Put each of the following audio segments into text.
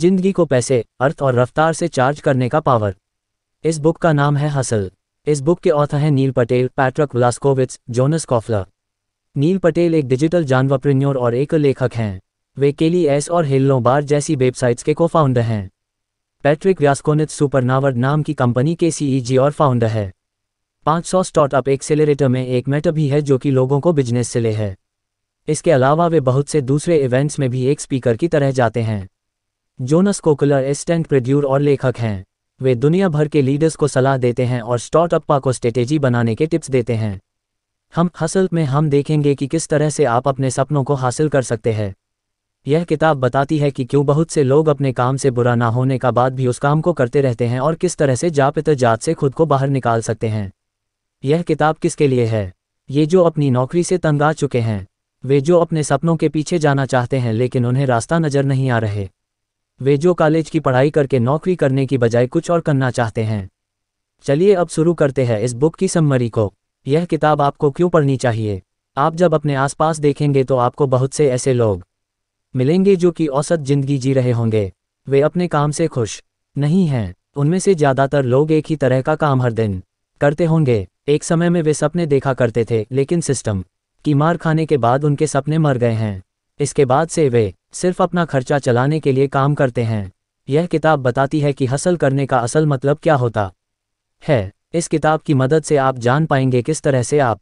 जिंदगी को पैसे अर्थ और रफ्तार से चार्ज करने का पावर इस बुक का नाम है हसल इस बुक के ऑथर हैं Neil Patel Patrick Vlaskovits Jonas Koffler Neil Patel एक डिजिटल जानवरप्रिन्योर और एक लेखक हैं वे केली एस और हिल्लो बार जैसी वेबसाइट्स के को फाउंडर हैं पैट्रिक व्यास्कोनित सुपरनावर नाम की कंपनी के सीईजी e और फाउंडर है 500 स्टार्टअप एक्सेलरेटर में एक मेटर भी है जो कि लोगों को बिजनेस से ले है इसके अलावा वे बहुत से दूसरे इवेंट्स में भी एक स्पीकर की तरह जाते हैं जोनस कोकुलर एस्टेंट प्रोड्यूर और लेखक हैं वे दुनिया भर के लीडर्स को सलाह देते हैं और स्टार्टअपा को स्ट्रेटेजी बनाने के टिप्स देते हैं हम हसल में हम देखेंगे कि किस तरह से आप अपने सपनों को हासिल कर सकते हैं यह किताब बताती है कि क्यों बहुत से लोग अपने काम से बुरा ना होने का बाद भी उस काम को करते रहते हैं और किस तरह से जापित जात से खुद को बाहर निकाल सकते हैं यह किताब किसके लिए है ये जो अपनी नौकरी से तंग आ चुके हैं वे जो अपने सपनों के पीछे जाना चाहते हैं लेकिन उन्हें रास्ता नजर नहीं आ रहे वे जो कॉलेज की पढ़ाई करके नौकरी करने की बजाय कुछ और करना चाहते हैं चलिए अब शुरू करते हैं इस बुक की सम्मरी को यह किताब आपको क्यों पढ़नी चाहिए आप जब अपने आसपास देखेंगे तो आपको बहुत से ऐसे लोग मिलेंगे जो कि औसत जिंदगी जी रहे होंगे वे अपने काम से खुश नहीं हैं उनमें से ज़्यादातर लोग एक ही तरह का काम हर दिन करते होंगे एक समय में वे सपने देखा करते थे लेकिन सिस्टम की मार खाने के बाद उनके सपने मर गए हैं इसके बाद से वे सिर्फ अपना खर्चा चलाने के लिए काम करते हैं यह किताब बताती है कि हसल करने का असल मतलब क्या होता है इस किताब की मदद से आप जान पाएंगे किस तरह से आप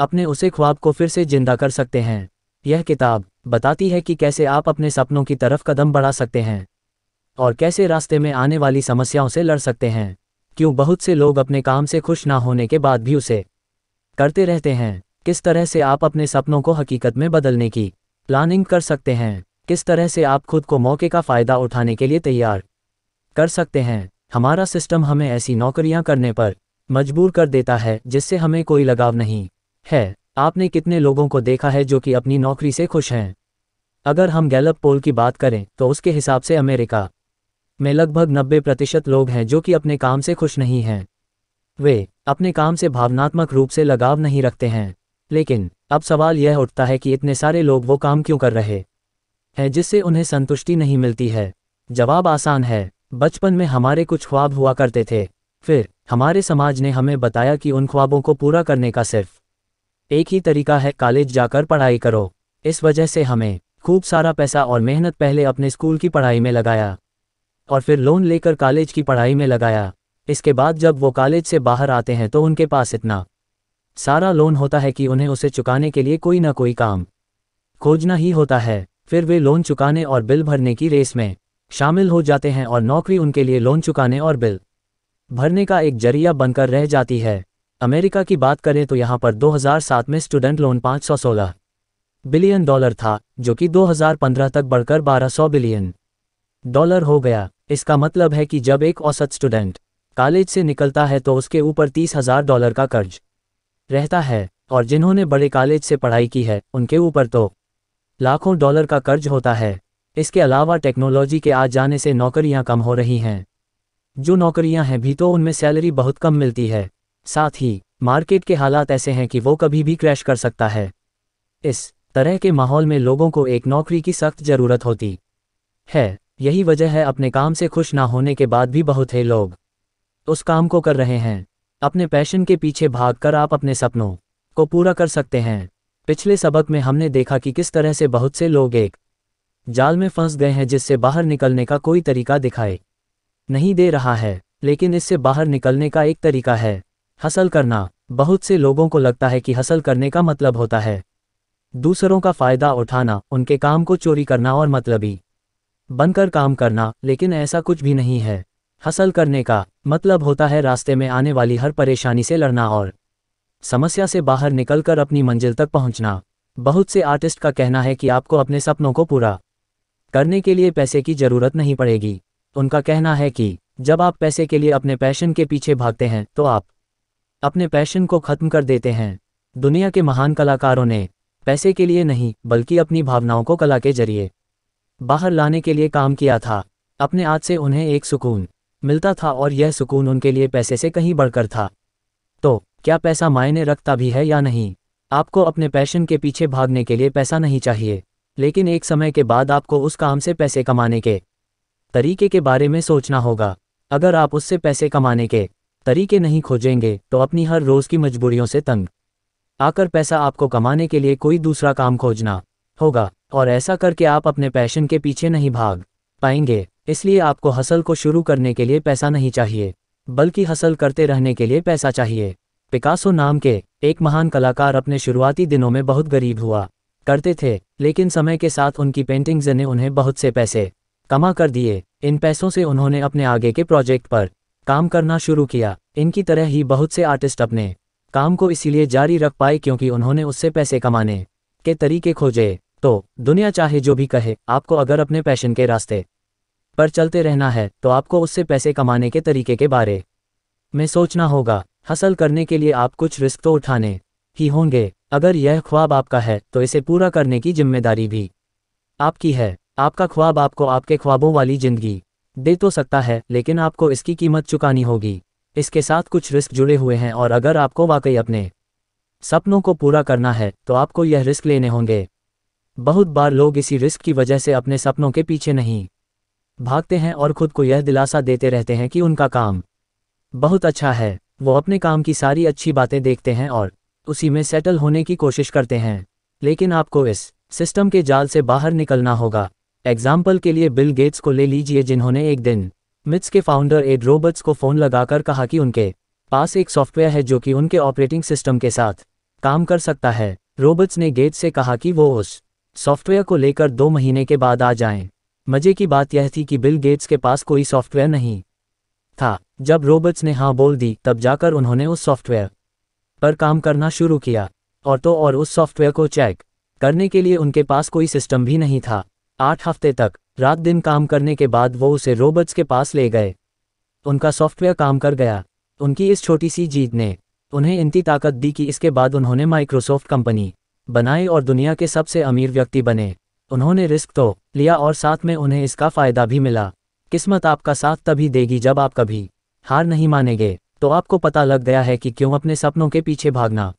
अपने उसे ख्वाब को फिर से जिंदा कर सकते हैं यह किताब बताती है कि कैसे आप अपने सपनों की तरफ कदम बढ़ा सकते हैं और कैसे रास्ते में आने वाली समस्याओं से लड़ सकते हैं क्यों बहुत से लोग अपने काम से खुश ना होने के बाद भी उसे करते रहते हैं किस तरह से आप अपने सपनों को हकीकत में बदलने की प्लानिंग कर सकते हैं किस तरह से आप खुद को मौके का फ़ायदा उठाने के लिए तैयार कर सकते हैं हमारा सिस्टम हमें ऐसी नौकरियां करने पर मजबूर कर देता है जिससे हमें कोई लगाव नहीं है आपने कितने लोगों को देखा है जो कि अपनी नौकरी से खुश हैं अगर हम गैलप पोल की बात करें तो उसके हिसाब से अमेरिका में लगभग 90 प्रतिशत लोग हैं जो कि अपने काम से खुश नहीं हैं वे अपने काम से भावनात्मक रूप से लगाव नहीं रखते हैं लेकिन अब सवाल यह उठता है कि इतने सारे लोग वो काम क्यों कर रहे हैं जिससे उन्हें संतुष्टि नहीं मिलती है जवाब आसान है बचपन में हमारे कुछ ख्वाब हुआ करते थे फिर हमारे समाज ने हमें बताया कि उन ख्वाबों को पूरा करने का सिर्फ एक ही तरीका है कॉलेज जाकर पढ़ाई करो इस वजह से हमें खूब सारा पैसा और मेहनत पहले अपने स्कूल की पढ़ाई में लगाया और फिर लोन लेकर कॉलेज की पढ़ाई में लगाया इसके बाद जब वो कॉलेज से बाहर आते हैं तो उनके पास इतना सारा लोन होता है कि उन्हें उसे चुकाने के लिए कोई न कोई काम खोजना ही होता है फिर वे लोन चुकाने और बिल भरने की रेस में शामिल हो जाते हैं और नौकरी उनके लिए लोन चुकाने और बिल भरने का एक जरिया बनकर रह जाती है अमेरिका की बात करें तो यहां पर 2007 में स्टूडेंट लोन 516 बिलियन डॉलर था जो कि 2015 तक बढ़कर 1200 बिलियन डॉलर हो गया इसका मतलब है कि जब एक औसत स्टूडेंट कॉलेज से निकलता है तो उसके ऊपर तीस हजार डॉलर का कर्ज रहता है और जिन्होंने बड़े कॉलेज से पढ़ाई की है उनके ऊपर तो लाखों डॉलर का कर्ज होता है इसके अलावा टेक्नोलॉजी के आ जाने से नौकरियां कम हो रही हैं जो नौकरियां हैं भी तो उनमें सैलरी बहुत कम मिलती है साथ ही मार्केट के हालात ऐसे हैं कि वो कभी भी क्रैश कर सकता है इस तरह के माहौल में लोगों को एक नौकरी की सख्त जरूरत होती है यही वजह है अपने काम से खुश ना होने के बाद भी बहुत है लोग उस काम को कर रहे हैं अपने पैशन के पीछे भागकर आप अपने सपनों को पूरा कर सकते हैं पिछले सबक में हमने देखा कि किस तरह से बहुत से लोग एक जाल में फंस गए हैं जिससे बाहर निकलने का कोई तरीका दिखाए नहीं दे रहा है लेकिन इससे बाहर निकलने का एक तरीका है हसल करना बहुत से लोगों को लगता है कि हसल करने का मतलब होता है दूसरों का फ़ायदा उठाना उनके काम को चोरी करना और मतलबी बनकर काम करना लेकिन ऐसा कुछ भी नहीं है हसल करने का मतलब होता है रास्ते में आने वाली हर परेशानी से लड़ना और समस्या से बाहर निकलकर अपनी मंजिल तक पहुंचना बहुत से आर्टिस्ट का कहना है कि आपको अपने सपनों को पूरा करने के लिए पैसे की जरूरत नहीं पड़ेगी उनका कहना है कि जब आप पैसे के लिए अपने पैशन के पीछे भागते हैं तो आप अपने पैशन को खत्म कर देते हैं दुनिया के महान कलाकारों ने पैसे के लिए नहीं बल्कि अपनी भावनाओं को कला के जरिए बाहर लाने के लिए काम किया था अपने हाथ से उन्हें एक सुकून मिलता था और यह सुकून उनके लिए पैसे से कहीं बढ़कर था तो क्या पैसा मायने रखता भी है या नहीं आपको अपने पैशन के पीछे भागने के लिए पैसा नहीं चाहिए लेकिन एक समय के बाद आपको उस काम से पैसे कमाने के तरीके के बारे में सोचना होगा अगर आप उससे पैसे कमाने के तरीके नहीं खोजेंगे तो अपनी हर रोज की मजबूरियों से तंग आकर पैसा आपको कमाने के लिए कोई दूसरा काम खोजना होगा और ऐसा करके आप अपने पैशन के पीछे नहीं भाग पाएंगे इसलिए आपको हसल को शुरू करने के लिए पैसा नहीं चाहिए बल्कि हसल करते रहने के लिए पैसा चाहिए पिकासो नाम के एक महान कलाकार अपने शुरुआती दिनों में बहुत गरीब हुआ करते थे लेकिन समय के साथ उनकी पेंटिंग्स ने उन्हें बहुत से पैसे कमा कर दिए इन पैसों से उन्होंने अपने आगे के प्रोजेक्ट पर काम करना शुरू किया इनकी तरह ही बहुत से आर्टिस्ट अपने काम को इसीलिए जारी रख पाए क्योंकि उन्होंने उससे पैसे कमाने के तरीके खोजे तो दुनिया चाहे जो भी कहे आपको अगर अपने पैशन के रास्ते पर चलते रहना है तो आपको उससे पैसे कमाने के तरीके के बारे में सोचना होगा हासिल करने के लिए आप कुछ रिस्क तो उठाने ही होंगे अगर यह ख्वाब आपका है तो इसे पूरा करने की जिम्मेदारी भी आपकी है आपका ख्वाब आपको आपके ख्वाबों वाली जिंदगी दे तो सकता है लेकिन आपको इसकी कीमत चुकानी होगी इसके साथ कुछ रिस्क जुड़े हुए हैं और अगर आपको वाकई अपने सपनों को पूरा करना है तो आपको यह रिस्क लेने होंगे बहुत बार लोग इसी रिस्क की वजह से अपने सपनों के पीछे नहीं भागते हैं और खुद को यह दिलासा देते रहते हैं कि उनका काम बहुत अच्छा है वो अपने काम की सारी अच्छी बातें देखते हैं और उसी में सेटल होने की कोशिश करते हैं लेकिन आपको इस सिस्टम के जाल से बाहर निकलना होगा एग्जाम्पल के लिए बिल गेट्स को ले लीजिए जिन्होंने एक दिन मिट्स के फाउंडर एड रोबर्ट्स को फ़ोन लगाकर कहा कि उनके पास एक सॉफ्टवेयर है जो कि उनके ऑपरेटिंग सिस्टम के साथ काम कर सकता है रोबर्ट्स ने गेट्स से कहा कि वो उस सॉफ्टवेयर को लेकर दो महीने के बाद आ जाएं। मजे की बात यह थी कि बिल गेट्स के पास कोई सॉफ्टवेयर नहीं था जब रोबर्ट्स ने हाँ बोल दी तब जाकर उन्होंने उस सॉफ्टवेयर पर काम करना शुरू किया और तो और उस सॉफ्टवेयर को चेक करने के लिए उनके पास कोई सिस्टम भी नहीं था आठ हफ्ते तक रात दिन काम करने के बाद वो उसे रोबर्ट्स के पास ले गए उनका सॉफ्टवेयर काम कर गया उनकी इस छोटी सी जीत ने उन्हें इनती ताकत दी कि इसके बाद उन्होंने माइक्रोसॉफ्ट कंपनी बनाई और दुनिया के सबसे अमीर व्यक्ति बने उन्होंने रिस्क तो लिया और साथ में उन्हें इसका फायदा भी मिला किस्मत आपका साथ तभी देगी जब आप कभी हार नहीं मानेंगे तो आपको पता लग गया है कि क्यों अपने सपनों के पीछे भागना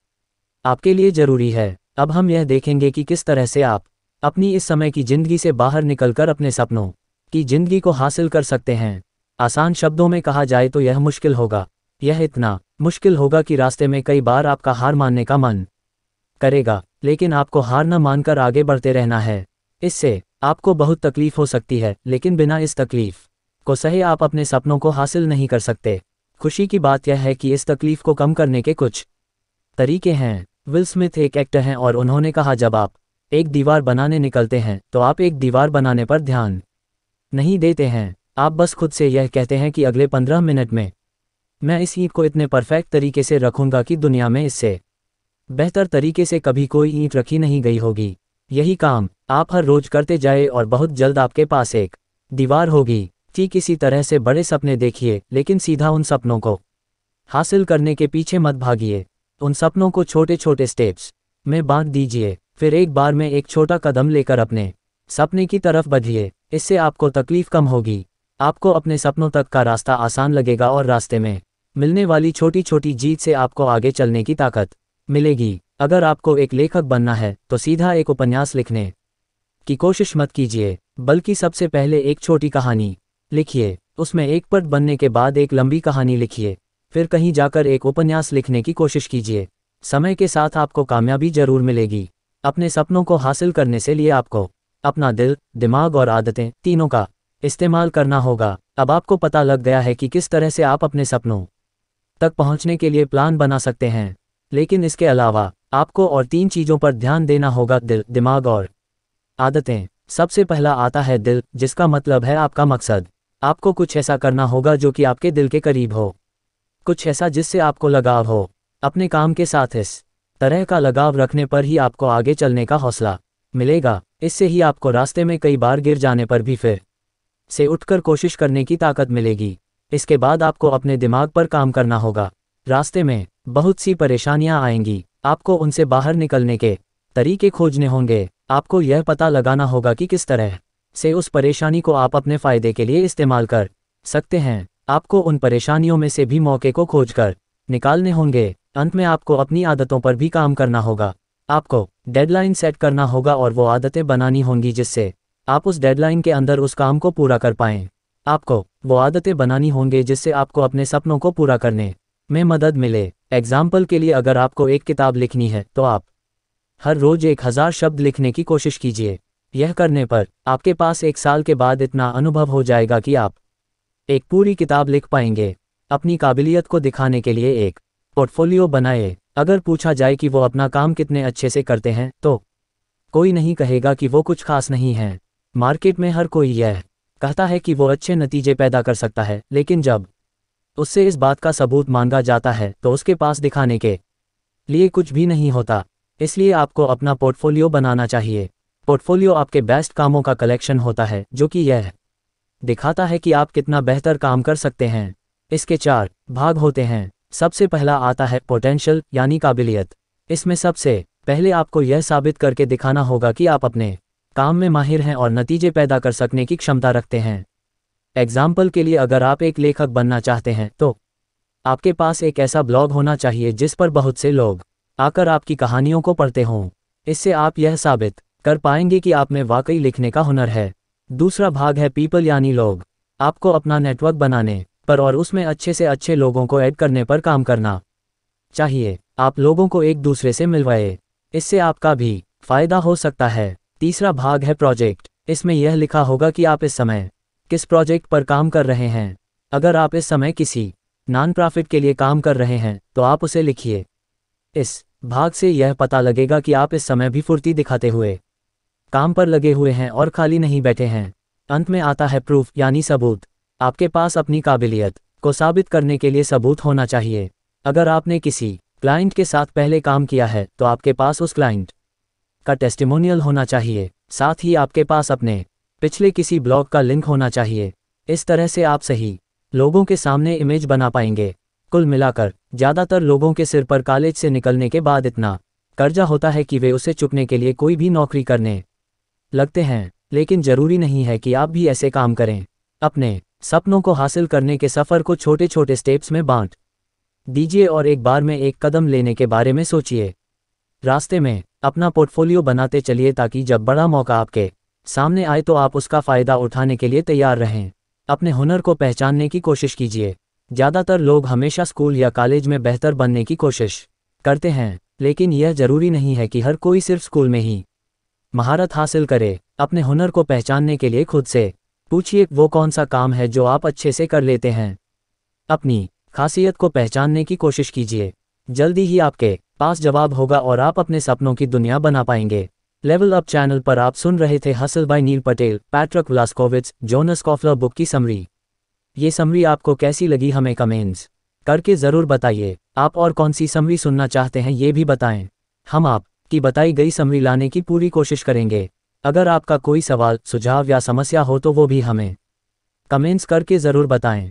आपके लिए जरूरी है अब हम यह देखेंगे कि किस तरह से आप अपनी इस समय की जिंदगी से बाहर निकलकर अपने सपनों की जिंदगी को हासिल कर सकते हैं आसान शब्दों में कहा जाए तो यह मुश्किल होगा यह इतना मुश्किल होगा कि रास्ते में कई बार आपका हार मानने का मन करेगा लेकिन आपको हार न मानकर आगे बढ़ते रहना है इससे आपको बहुत तकलीफ हो सकती है लेकिन बिना इस तकलीफ को सही आप अपने सपनों को हासिल नहीं कर सकते खुशी की बात यह है कि इस तकलीफ को कम करने के कुछ तरीके हैं विल स्मिथ एक एक्टर हैं और उन्होंने कहा जब आप एक दीवार बनाने निकलते हैं तो आप एक दीवार बनाने पर ध्यान नहीं देते हैं आप बस खुद से यह कहते हैं कि अगले पंद्रह मिनट में मैं इस ईंट को इतने परफेक्ट तरीके से रखूंगा कि दुनिया में इससे बेहतर तरीके से कभी कोई ईंट रखी नहीं गई होगी यही काम आप हर रोज करते जाए और बहुत जल्द आपके पास एक दीवार होगी ठीक इसी तरह से बड़े सपने देखिए लेकिन सीधा उन सपनों को हासिल करने के पीछे मत भागिए उन सपनों को छोटे छोटे स्टेप्स में बांट दीजिए फिर एक बार में एक छोटा कदम लेकर अपने सपने की तरफ बढ़िए इससे आपको तकलीफ कम होगी आपको अपने सपनों तक का रास्ता आसान लगेगा और रास्ते में मिलने वाली छोटी छोटी जीत से आपको आगे चलने की ताकत मिलेगी अगर आपको एक लेखक बनना है तो सीधा एक उपन्यास लिखने की कोशिश मत कीजिए बल्कि सबसे पहले एक छोटी कहानी लिखिए उसमें एक पट बनने के बाद एक लंबी कहानी लिखिए फिर कहीं जाकर एक उपन्यास लिखने की कोशिश कीजिए समय के साथ आपको कामयाबी जरूर मिलेगी अपने सपनों को हासिल करने से लिए आपको अपना दिल दिमाग और आदतें तीनों का इस्तेमाल करना होगा अब आपको पता लग गया है कि किस तरह से आप अपने सपनों तक पहुंचने के लिए प्लान बना सकते हैं लेकिन इसके अलावा आपको और तीन चीज़ों पर ध्यान देना होगा दिल दिमाग और आदतें सबसे पहला आता है दिल जिसका मतलब है आपका मकसद आपको कुछ ऐसा करना होगा जो कि आपके दिल के करीब हो कुछ ऐसा जिससे आपको लगाव हो अपने काम के साथ इस तरह का लगाव रखने पर ही आपको आगे चलने का हौसला मिलेगा इससे ही आपको रास्ते में कई बार गिर जाने पर भी फिर से उठकर कोशिश करने की ताकत मिलेगी इसके बाद आपको अपने दिमाग पर काम करना होगा रास्ते में बहुत सी परेशानियां आएंगी आपको उनसे बाहर निकलने के तरीके खोजने होंगे आपको यह पता लगाना होगा कि किस तरह से उस परेशानी को आप अपने फ़ायदे के लिए इस्तेमाल कर सकते हैं आपको उन परेशानियों में से भी मौके को खोज कर निकालने होंगे अंत में आपको अपनी आदतों पर भी काम करना होगा आपको डेडलाइन सेट करना होगा और वो आदतें बनानी होंगी जिससे आप उस डेडलाइन के अंदर उस काम को पूरा कर पाएं आपको वो आदतें बनानी होंगे जिससे आपको अपने सपनों को पूरा करने में मदद मिले एग्जाम्पल के लिए अगर आपको एक किताब लिखनी है तो आप हर रोज एक हज़ार शब्द लिखने की कोशिश कीजिए यह करने पर आपके पास एक साल के बाद इतना अनुभव हो जाएगा कि आप एक पूरी किताब लिख पाएंगे अपनी काबिलियत को दिखाने के लिए एक पोर्टफोलियो बनाए अगर पूछा जाए कि वो अपना काम कितने अच्छे से करते हैं तो कोई नहीं कहेगा कि वो कुछ खास नहीं है मार्केट में हर कोई यह कहता है कि वो अच्छे नतीजे पैदा कर सकता है लेकिन जब उससे इस बात का सबूत मांगा जाता है तो उसके पास दिखाने के लिए कुछ भी नहीं होता इसलिए आपको अपना पोर्टफोलियो बनाना चाहिए पोर्टफोलियो आपके बेस्ट कामों का कलेक्शन होता है जो कि यह दिखाता है कि आप कितना बेहतर काम कर सकते हैं इसके चार भाग होते हैं सबसे पहला आता है पोटेंशियल यानी काबिलियत इसमें सबसे पहले आपको यह साबित करके दिखाना होगा कि आप अपने काम में माहिर हैं और नतीजे पैदा कर सकने की क्षमता रखते हैं एग्जाम्पल के लिए अगर आप एक लेखक बनना चाहते हैं तो आपके पास एक ऐसा ब्लॉग होना चाहिए जिस पर बहुत से लोग आकर आपकी कहानियों को पढ़ते हों इससे आप यह साबित कर पाएंगे कि आप में वाकई लिखने का हुनर है दूसरा भाग है पीपल यानी लोग आपको अपना नेटवर्क बनाने पर और उसमें अच्छे से अच्छे लोगों को ऐड करने पर काम करना चाहिए आप लोगों को एक दूसरे से मिलवाए इससे आपका भी फायदा हो सकता है तीसरा भाग है प्रोजेक्ट इसमें यह लिखा होगा कि आप इस समय किस प्रोजेक्ट पर काम कर रहे हैं अगर आप इस समय किसी नॉन प्रॉफिट के लिए काम कर रहे हैं तो आप उसे लिखिए इस भाग से यह पता लगेगा कि आप इस समय भी फुर्ती दिखाते हुए काम पर लगे हुए हैं और खाली नहीं बैठे हैं अंत में आता है प्रूफ यानी सबूत आपके पास अपनी काबिलियत को साबित करने के लिए सबूत होना चाहिए अगर आपने किसी क्लाइंट के साथ पहले काम किया है तो आपके पास उस क्लाइंट का टेस्टिमोनियल होना चाहिए साथ ही आपके पास अपने पिछले किसी ब्लॉग का लिंक होना चाहिए इस तरह से आप सही लोगों के सामने इमेज बना पाएंगे कुल मिलाकर ज़्यादातर लोगों के सिर पर कॉलेज से निकलने के बाद इतना कर्जा होता है कि वे उसे चुकने के लिए कोई भी नौकरी करने लगते हैं लेकिन जरूरी नहीं है कि आप भी ऐसे काम करें अपने सपनों को हासिल करने के सफ़र को छोटे छोटे स्टेप्स में बांट दीजिए और एक बार में एक कदम लेने के बारे में सोचिए रास्ते में अपना पोर्टफोलियो बनाते चलिए ताकि जब बड़ा मौका आपके सामने आए तो आप उसका फ़ायदा उठाने के लिए तैयार रहें अपने हुनर को पहचानने की कोशिश कीजिए ज़्यादातर लोग हमेशा स्कूल या कॉलेज में बेहतर बनने की कोशिश करते हैं लेकिन यह जरूरी नहीं है कि हर कोई सिर्फ स्कूल में ही महारत हासिल करे अपने हुनर को पहचानने के लिए खुद से पूछिए वो कौन सा काम है जो आप अच्छे से कर लेते हैं अपनी खासियत को पहचानने की कोशिश कीजिए जल्दी ही आपके पास जवाब होगा और आप अपने सपनों की दुनिया बना पाएंगे लेवल अप चैनल पर आप सुन रहे थे hustle by Neil Patel Patrick Vlaskovits Jonas Koffler book की समरी ये समरी आपको कैसी लगी हमें कमेंट्स करके ज़रूर बताइए आप और कौन सी समरी सुनना चाहते हैं ये भी बताएं हम आप की बताई गई समरी लाने की पूरी कोशिश करेंगे अगर आपका कोई सवाल सुझाव या समस्या हो तो वो भी हमें कमेंट्स करके ज़रूर बताएं